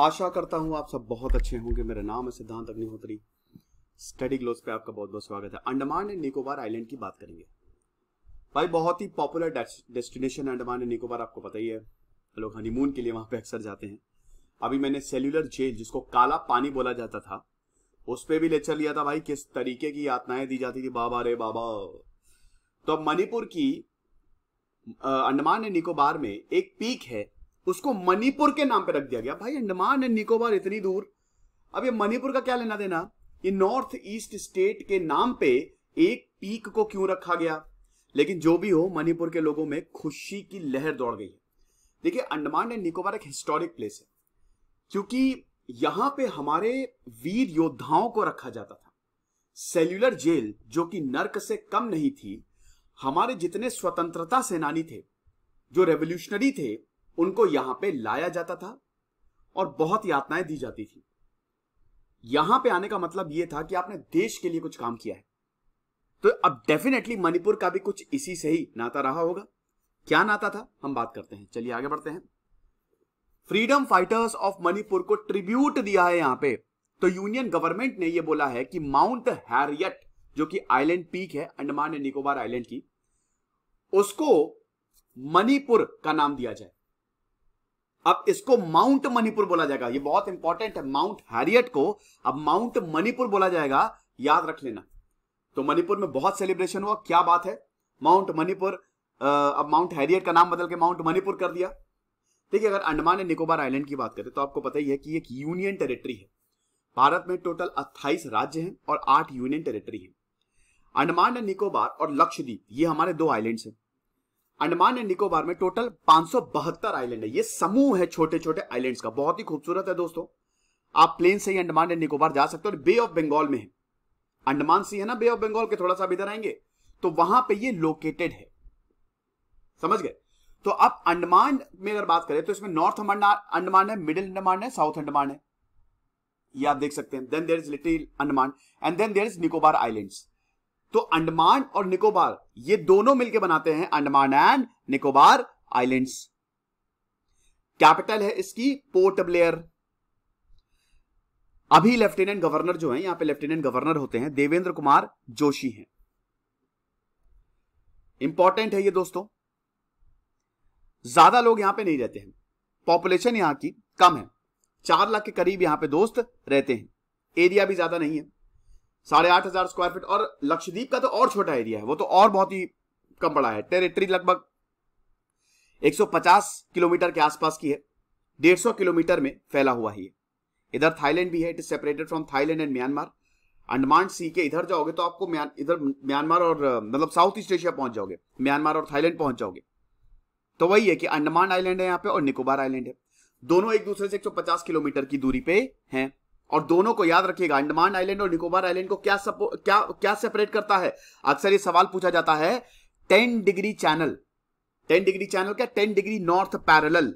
आशा करता हूं आप सब बहुत अच्छे होंगे मेरा नाम है सिद्धांत अग्निहोत्री स्टडी ग्लोस पे आपका बहुत बहुत स्वागत है अंडमान एंड निकोबार आइलैंड की बात करेंगे भाई बहुत ही पॉपुलर डेस्टिनेशन है अंडमान एंड निकोबार आपको पता ही है लोग हनीमून के लिए वहां पे अक्सर जाते हैं अभी मैंने सेल्यूलर जेल जिसको काला पानी बोला जाता था उस पर भी लेक्चर लिया था भाई किस तरीके की यातनाएं दी जाती थी बाबा रे बाबा तो अब मणिपुर की अंडमान एंड निकोबार में एक पीक है उसको मणिपुर के नाम पे रख दिया गया भाई अंडमान एंड निकोबार इतनी दूर अब ये मणिपुर का क्या लेना देना ये नॉर्थ ईस्ट स्टेट के नाम पे एक पीक को क्यों रखा गया लेकिन जो भी हो मणिपुर के लोगों में खुशी की लहर दौड़ गई है देखिए अंडमान एंड निकोबार एक हिस्टोरिक प्लेस है क्योंकि यहां पे हमारे वीर योद्धाओं को रखा जाता था सेल्यूलर जेल जो कि नर्क से कम नहीं थी हमारे जितने स्वतंत्रता सेनानी थे जो रेवोल्यूशनरी थे उनको यहां पे लाया जाता था और बहुत यातनाएं दी जाती थी यहां पे आने का मतलब यह था कि आपने देश के लिए कुछ काम किया है तो अब डेफिनेटली मणिपुर का भी कुछ इसी से ही नाता रहा होगा क्या नाता था हम बात करते हैं चलिए आगे बढ़ते हैं फ्रीडम फाइटर्स ऑफ मणिपुर को ट्रिब्यूट दिया है यहां पे तो यूनियन गवर्नमेंट ने यह बोला है कि माउंट हैरियट जो कि आइलैंड पीक है अंडमान एंड निकोबार आइलैंड की उसको मणिपुर का नाम दिया जाए अब इसको माउंट मणिपुर बोला जाएगा ये बहुत इंपॉर्टेंट है माउंट हैरियट को अब माउंट मणिपुर बोला जाएगा याद रख लेना तो मणिपुर में बहुत सेलिब्रेशन हुआ क्या बात है माउंट मणिपुर अब माउंट हैरियट का नाम बदल के माउंट मणिपुर कर दिया देखिए अगर अंडमान एंड निकोबार आइलैंड की बात करें तो आपको पता ही है कि एक यूनियन टेरिटरी है भारत में टोटल अट्ठाईस राज्य हैं और आठ यूनियन टेरिटरी हैं अंडमान एंड निकोबार और लक्षद्वीप ये हमारे दो आइलैंड्स हैं अंडमान एंड निकोबार में टोटल पांच आइलैंड है ये समूह है छोटे छोटे आइलैंड्स का बहुत ही खूबसूरत है दोस्तों आप प्लेन से ही अंडमान एंड निकोबार जा सकते हो बे ऑफ बंगाल में है अंडमान से है ना बे ऑफ बंगाल के थोड़ा सा इधर आएंगे तो वहां पे ये लोकेटेड है समझ गए तो अब अंडमान में अगर बात करें तो इसमें नॉर्थ अंडमान है मिडिल अंडमान है साउथ अंडमान है ये आप देख सकते हैं then there is little Andaman and then there is Nicobar islands तो अंडमान और निकोबार ये दोनों मिलकर बनाते हैं Andaman and Nicobar islands capital है इसकी पोर्ट ब्लेयर अभी लेफ्टिनेंट गवर्नर जो है यहां पे लेफ्टिनेंट गवर्नर होते हैं देवेंद्र कुमार जोशी हैं इंपॉर्टेंट है ये दोस्तों ज्यादा लोग यहां पे नहीं रहते हैं पॉपुलेशन यहां की कम है चार लाख के करीब यहां पे दोस्त रहते हैं एरिया भी ज्यादा नहीं है साढ़े आठ हजार स्क्वायर फीट और लक्षद्वीप का तो और छोटा एरिया है वो तो और बहुत ही कम बड़ा है टेरिटरी लगभग 150 किलोमीटर के आसपास की है 150 किलोमीटर में फैला हुआ ही है इधर थाईलैंड भी है it is separated from Thailand and Myanmar Andaman sea के इधर जाओगे तो आपको म्यान, इधर म्यांमार और मतलब साउथ ईस्ट एशिया पहुंच जाओगे म्यांमार और थाईलैंड पहुंच जाओगे तो वही है कि अंडमान आइलैंड है यहाँ पे और निकोबार आइलैंड है दोनों एक दूसरे से 150 किलोमीटर की दूरी पे हैं और दोनों को याद रखिएगा अंडमान आइलैंड और निकोबार आइलैंड को क्या क्या क्या सेपरेट करता है अक्सर ये सवाल पूछा जाता है ten degree channel ten degree channel क्या ten degree north parallel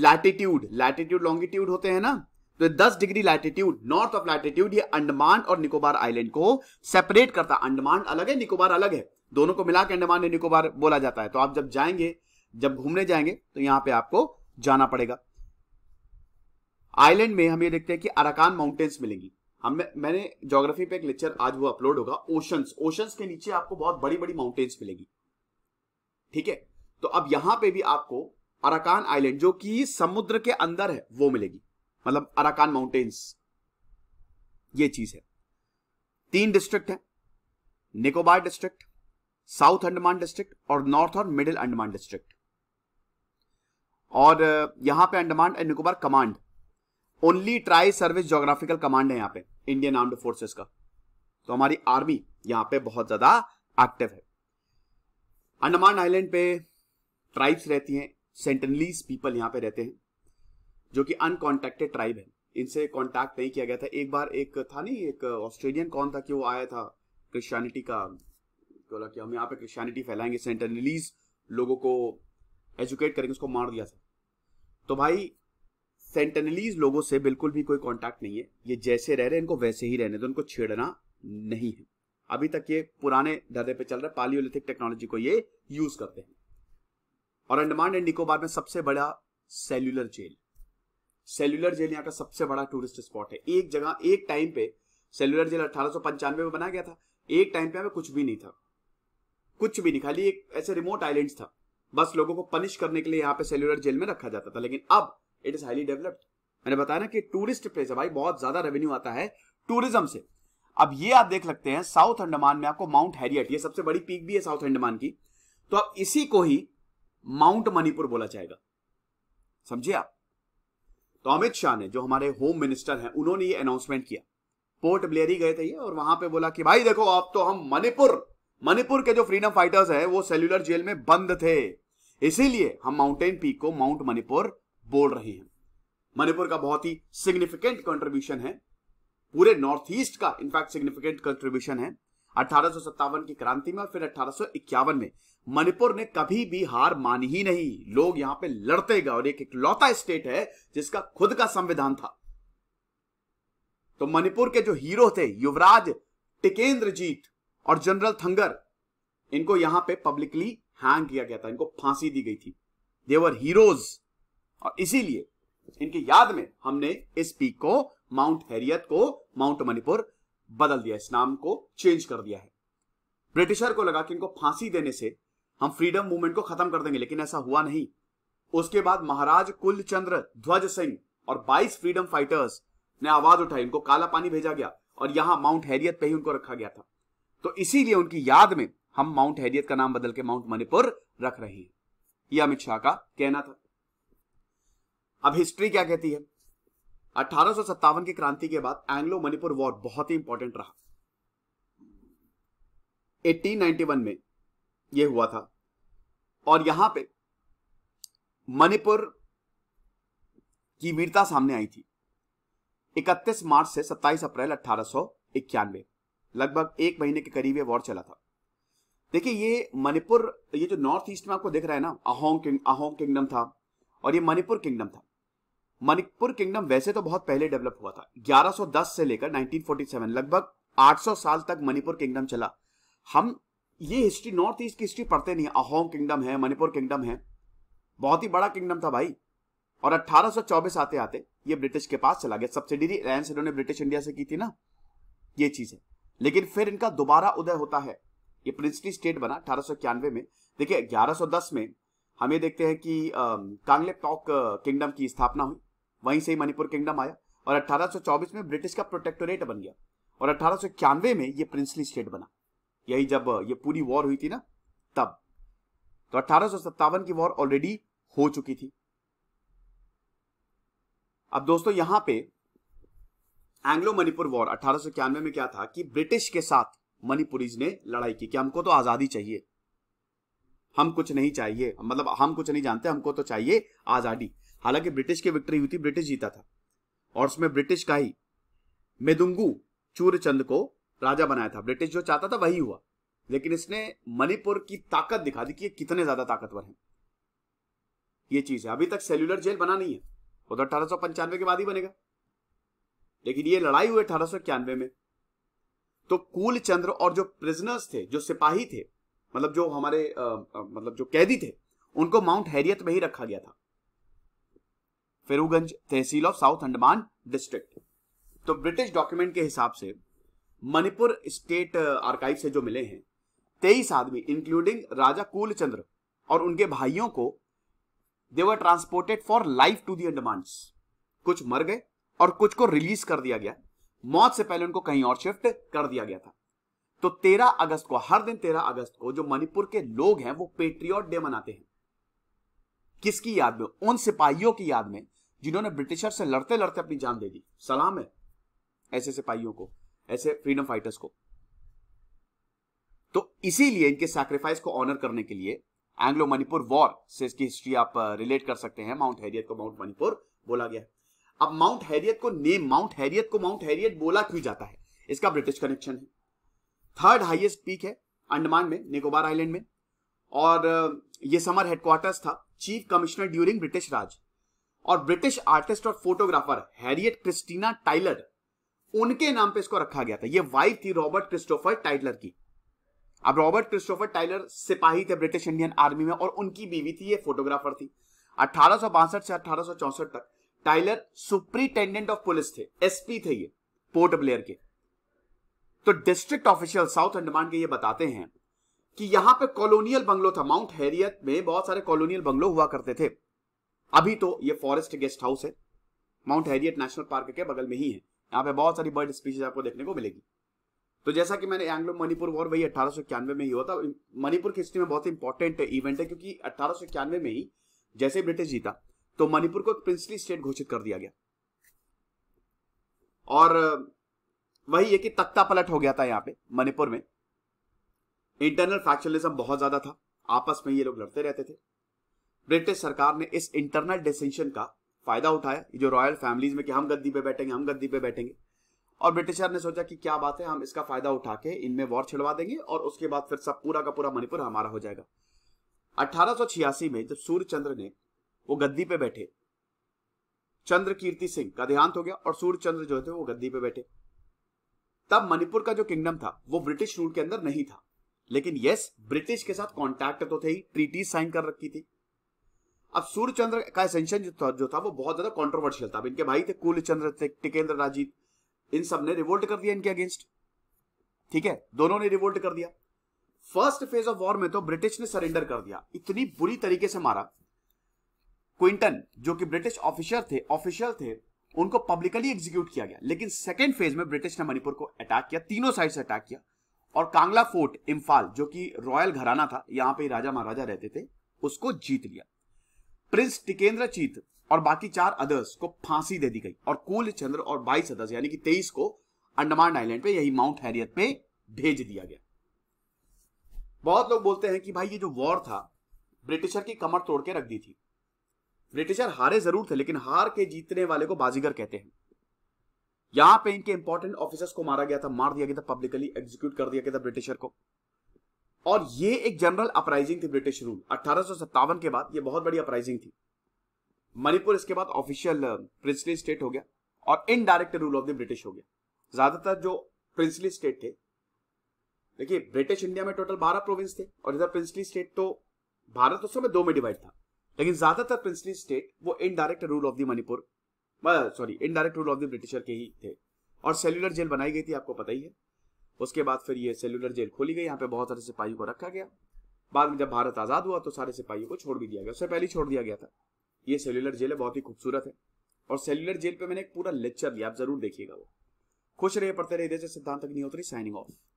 latitude latitude longitude होते हैं ना तो दस degree latitude north of latitude ये अंडमान और निकोबार आइलैंड को सेपरेट करता है अंडमान अलग है निकोबार अलग है दोनों को मिला के अंडमान और निकोबार बोला जाता है तो आप जब जाएंगे जब घूमने जाएंगे तो यहां पे आपको जाना पड़ेगा आइलैंड में हम ये देखते हैं कि अराकान माउंटेन्स मिलेंगी हम मैंने जोग्राफी पे एक लेक्चर आज वो अपलोड होगा ओशंस ओशंस के नीचे आपको बहुत बड़ी बड़ी माउंटेन्स मिलेगी ठीक है तो अब यहां पे भी आपको अराकान आइलैंड जो कि समुद्र के अंदर है वो मिलेगी मतलब अराकान माउंटेन्स ये चीज है तीन डिस्ट्रिक्ट है Nicobar district south Andaman district और नॉर्थ और मिडिल अंडमान डिस्ट्रिक्ट और यहां पे Andaman and Nicobar command only tri service geographical command है यहाँ पे इंडियन आर्म्ड फोर्सेस का तो हमारी आर्मी यहाँ पे बहुत ज्यादा एक्टिव है अंडमान आइलैंड पे ट्राइब्स रहती हैं सेंटनलीज पीपल यहाँ पे रहते हैं जो कि अनकॉन्टेक्टेड ट्राइब है इनसे कांटेक्ट नहीं किया गया था एक बार एक था नहीं एक ऑस्ट्रेलियन कौन था कि वो आया था क्रिश्चियनिटी का बोला कि हम यहाँ पे क्रिश्चियनिटी फैलाएंगे सेंटनलीज लोगों को एजुकेट करेंगे उसको मार दिया था तो भाई सेंटनलीज लोगों से बिल्कुल भी कोई कांटेक्ट नहीं है ये जैसे रह रहे इनको वैसे ही रहने दो इनको छेड़ना नहीं है अभी तक ये पुराने धरने पे चल रहे पालियोलिथिक टेक्नोलॉजी को ये यूज करते हैं और अंडमान एंड निकोबार में सबसे बड़ा सेल्यूलर जेल सेल्यूलर जेल यहाँ का सबसे बड़ा टूरिस्ट स्पॉट है एक जगह एक टाइम पे सेल्यूलर जेल अठारह में बनाया गया था एक टाइम पे हमें कुछ भी नहीं था कुछ भी नहीं खाली एक ऐसे रिमोट आइलैंड था बस लोगों को पनिश करने के लिए यहाँ पे सेल्यूलर जेल में रखा जाता था लेकिन अब इट इज हाईली डेवलप्ड मैंने बताया ना कि टूरिस्ट प्लेस है भाई बहुत ज्यादा रेवेन्यू आता है टूरिज्म से अब ये आप देख सकते हैं साउथ अंडमान में आपको माउंट हैरियट ये सबसे बड़ी पीक भी है साउथ अंडमान की तो अब इसी को ही माउंट मणिपुर बोला जाएगा समझिए आप तो अमित शाह ने जो हमारे होम मिनिस्टर हैं उन्होंने ये अनाउंसमेंट किया पोर्ट ब्लेरी गए थे ये और वहां पे बोला कि भाई देखो आप तो हम मणिपुर मणिपुर के जो फ्रीडम फाइटर्स है वो सेल्यूलर जेल में बंद थे इसीलिए हम माउंटेन पीक को माउंट मणिपुर बोल रहे हैं मणिपुर का बहुत ही सिग्निफिकेंट कंट्रीब्यूशन है पूरे नॉर्थ ईस्ट का इनफैक्ट सिग्निफिकेंट कंट्रीब्यूशन है अठारह की क्रांति में और फिर अठारह में मणिपुर ने कभी भी हार मानी ही नहीं लोग यहां पे लड़ते गए और एक इकलौता स्टेट है जिसका खुद का संविधान था तो मणिपुर के जो हीरो थे युवराज टिकेंद्र जीत और जनरल थंगर इनको यहां पे पब्लिकली हैंग किया गया था इनको फांसी दी गई थी देवर हीरोज और इसीलिए इनकी याद में हमने इस पीक को माउंट हैरियत को माउंट मणिपुर बदल दिया इस नाम को चेंज कर दिया है ब्रिटिशर को लगा कि इनको फांसी देने से हम फ्रीडम मूवमेंट को खत्म कर देंगे लेकिन ऐसा हुआ नहीं उसके बाद महाराज कुलचंद्र ध्वज सिंह और 22 फ्रीडम फाइटर्स ने आवाज उठाई उनको काला पानी भेजा गया और यहां माउंट हैरियत पे ही उनको रखा गया था तो इसीलिए उनकी याद में हम माउंट हैरियत का नाम बदल के माउंट मणिपुर रख रहे हैं यह अमित शाह का कहना था अब हिस्ट्री क्या कहती है अठारह की क्रांति के बाद एंग्लो मणिपुर वॉर बहुत ही इंपॉर्टेंट रहा 1891 में यह हुआ था और यहां पे मणिपुर की वीरता सामने आई थी 31 मार्च से 27 अप्रैल अठारह लगभग एक महीने के करीब यह वॉर चला था देखिए ये मणिपुर ये जो नॉर्थ ईस्ट में आपको देख रहा है ना अहोंग किंग अहोंग किंगडम था और ये मणिपुर किंगडम था मणिपुर किंगडम वैसे तो बहुत पहले डेवलप हुआ था 1110 से लेकर 1947 लगभग 800 साल तक मणिपुर किंगडम चला हम ये हिस्ट्री नॉर्थ ईस्ट की हिस्ट्री पढ़ते नहीं अहोम किंगडम है मणिपुर किंगडम है बहुत ही बड़ा किंगडम था भाई और 1824 आते आते ये ब्रिटिश के पास चला गया सब्सिडरी अलायंस इन्होंने ब्रिटिश इंडिया से की थी ना ये चीज है लेकिन फिर इनका दोबारा उदय होता है ये प्रिंसली स्टेट बना अठारह में देखिए 1110 में हम ये देखते हैं कि कांगले टॉक किंगडम की स्थापना हुई वहीं से ही मणिपुर किंगडम आया और 1824 में ब्रिटिश का प्रोटेक्टोरेट बन गया और अठारह में ये प्रिंसली स्टेट बना यही जब ये पूरी वॉर हुई थी ना तब तो अठारह की वॉर ऑलरेडी हो चुकी थी अब दोस्तों यहां पे एंग्लो मणिपुर वॉर अठारह में क्या था कि ब्रिटिश के साथ मणिपुरीज ने लड़ाई की कि हमको तो आजादी चाहिए हम कुछ नहीं चाहिए मतलब हम कुछ नहीं जानते हमको तो चाहिए आजादी हालांकि ब्रिटिश की विक्ट्री हुई थी ब्रिटिश जीता था और उसमें ब्रिटिश का ही मेदुंगू चूरचंद को राजा बनाया था ब्रिटिश जो चाहता था वही हुआ लेकिन इसने मणिपुर की ताकत दिखा दी कि ये कितने ज्यादा ताकतवर हैं ये चीज है अभी तक सेल्यूलर जेल बना नहीं है उधर तो अठारह सौ पंचानवे के बाद ही बनेगा लेकिन ये लड़ाई हुई अठारह इक्यानवे में तो कूल चंद्र और जो प्रिजनर्स थे जो सिपाही थे मतलब जो हमारे आ, आ, मतलब जो कैदी थे उनको माउंट हैरियत में ही रखा गया था फेरूगंज तहसील ऑफ साउथ अंडमान डिस्ट्रिक्ट तो ब्रिटिश डॉक्यूमेंट के हिसाब से मणिपुर स्टेट आर्काइव से जो मिले हैं तेईस आदमी इंक्लूडिंग राजा कूलचंद्र और उनके भाइयों को they were transported for life to the Andamans कुछ मर गए और कुछ को रिलीज कर दिया गया मौत से पहले उनको कहीं और शिफ्ट कर दिया गया था तो तेरह अगस्त को हर दिन तेरह अगस्त को जो मणिपुर के लोग हैं वो पेट्रियट डे मनाते हैं किसकी याद में उन सिपाहियों की याद में जिन्होंने ब्रिटिशर से लड़ते लड़ते अपनी जान दे दी सलाम है ऐसे सिपाहियों को ऐसे फ्रीडम फाइटर्स को तो इसीलिए इनके सैक्रिफाइस को ऑनर करने के लिए एंग्लो मणिपुर वॉर से इसकी हिस्ट्री आप रिलेट uh, कर सकते हैं माउंट हैरियत को माउंट मणिपुर बोला गया अब माउंट हैरियत को नेम माउंट हैरियत को माउंट हैरियत बोला क्यों जाता है इसका ब्रिटिश कनेक्शन है थर्ड हाईएस्ट पीक है अंडमान में निकोबार आइलैंड में और uh, ये समर हेडक्वार्टर्स था chief commissioner during British Raj और ब्रिटिश आर्टिस्ट और फोटोग्राफर हैरियट क्रिस्टीना टाइलर उनके नाम पे इसको रखा गया था ये वाइफ थी रॉबर्ट क्रिस्टोफर टाइलर की अब रॉबर्ट क्रिस्टोफर टाइलर सिपाही थे ब्रिटिश इंडियन आर्मी में और उनकी बीवी थी ये फोटोग्राफर थी अठारह से अठारह तक टाइलर सुप्रिंटेंडेंट ऑफ पुलिस थे एसपी थे ये पोर्ट ब्लेयर के तो डिस्ट्रिक्ट ऑफिशियल साउथ अंडमान के ये बताते हैं कि यहां पे कॉलोनियल बंगलो था माउंट हैरियत में बहुत सारे कॉलोनियल बंगलो हुआ करते थे अभी तो ये फॉरेस्ट गेस्ट हाउस है माउंट हैरियट नेशनल पार्क के बगल में ही है यहाँ पे बहुत सारी बर्ड स्पीशीज आपको देखने को मिलेगी तो जैसा कि मैंने एंग्लो मणिपुर वॉर वही अठारह में ही हुआ था मणिपुर की हिस्ट्री में बहुत इंपॉर्टेंट इवेंट है क्योंकि अठारह में ही जैसे ब्रिटिश जीता तो मणिपुर को एक प्रिंसली स्टेट घोषित कर दिया गया और वही है कि तख्ता पलट हो गया था यहाँ पे मणिपुर में इंटरनल फैक्चुअलिज्म बहुत ज्यादा था आपस में ये लोग लड़ते रहते थे ब्रिटिश सरकार ने इस इंटरनल डिसेंशन का फायदा उठाया जो रॉयल फैमिलीज में कि हम गद्दी पे बैठेंगे हम गद्दी पे बैठेंगे और ब्रिटिशर ने सोचा कि क्या बात है हम इसका फायदा उठा के इनमें वॉर छिड़वा देंगे और उसके बाद फिर सब पूरा का पूरा मणिपुर हमारा हो जाएगा अठारह में जब सूर्यचंद्र ने वो गद्दी पे बैठे चंद्र कीर्ति सिंह का देहांत हो गया और सूर्यचंद्र जो थे वो गद्दी पे बैठे तब मणिपुर का जो किंगडम था वो ब्रिटिश रूल के अंदर नहीं था लेकिन यस ब्रिटिश के साथ कॉन्टैक्ट तो थे ही ट्रीटीज साइन कर रखी थी अब सूर्य चंद्र का सेंशन जो था, जो था वो बहुत ज्यादा कॉन्ट्रोवर्शियल था अब इनके भाई थे कुल चंद्र थे टिकेंद्र राजीव इन सब ने रिवोल्ट कर दिया इनके अगेंस्ट ठीक है दोनों ने रिवोल्ट कर दिया फर्स्ट फेज ऑफ वॉर में तो ब्रिटिश ने सरेंडर कर दिया इतनी बुरी तरीके से मारा क्विंटन जो कि ब्रिटिश ऑफिसर थे ऑफिशियल थे उनको पब्लिकली एग्जीक्यूट किया गया लेकिन सेकेंड फेज में ब्रिटिश ने मणिपुर को अटैक किया तीनों साइड से अटैक किया और कांगला फोर्ट इम्फाल जो कि रॉयल घराना था यहां पर राजा महाराजा रहते थे उसको जीत लिया प्रिंस टिकेंद्र चीत और बाकी चार अदर्स को फांसी दे दी गई और कुल चंद्र और बाईस अदर्स यानी कि तेईस को अंडमान आइलैंड पे यही माउंट हैरियत पे भेज दिया गया बहुत लोग बोलते हैं कि भाई ये जो वॉर था ब्रिटिशर की कमर तोड़ के रख दी थी ब्रिटिशर हारे जरूर थे लेकिन हार के जीतने वाले को बाजीगर कहते हैं यहां पे इनके इंपॉर्टेंट ऑफिसर्स को मारा गया था मार दिया गया था पब्लिकली एग्जीक्यूट कर दिया गया था ब्रिटिशर को और ये एक जनरल अपराइजिंग थी ब्रिटिश रूल अठारह के बाद ये बहुत बड़ी अपराइजिंग थी मणिपुर इसके बाद ऑफिशियल प्रिंसली स्टेट हो गया और indirect rule of the British हो गया ज्यादातर जो प्रिंसली स्टेट थे देखिए ब्रिटिश इंडिया में टोटल बारह प्रोविंस थे और इधर प्रिंसली स्टेट तो भारत उस समय दो में डिवाइड था लेकिन ज्यादातर प्रिंसली स्टेट वो indirect rule of the Manipur sorry indirect rule of the Britisher के ही थे और सेल्यूलर जेल बनाई गई थी आपको पता ही है उसके बाद फिर ये सेलुलर जेल खोली गई यहाँ पे बहुत सारे सिपाहियों को रखा गया बाद में जब भारत आजाद हुआ तो सारे सिपाहियों को छोड़ भी दिया गया उससे पहले छोड़ दिया गया था ये सेलुलर जेल है बहुत ही खूबसूरत है और सेलुलर जेल पे मैंने एक पूरा लेक्चर लिया आप जरूर देखिएगा वो खुश रहे पढ़ते रहे जैसे सिद्धांत अग्निहोत्री साइनिंग ऑफ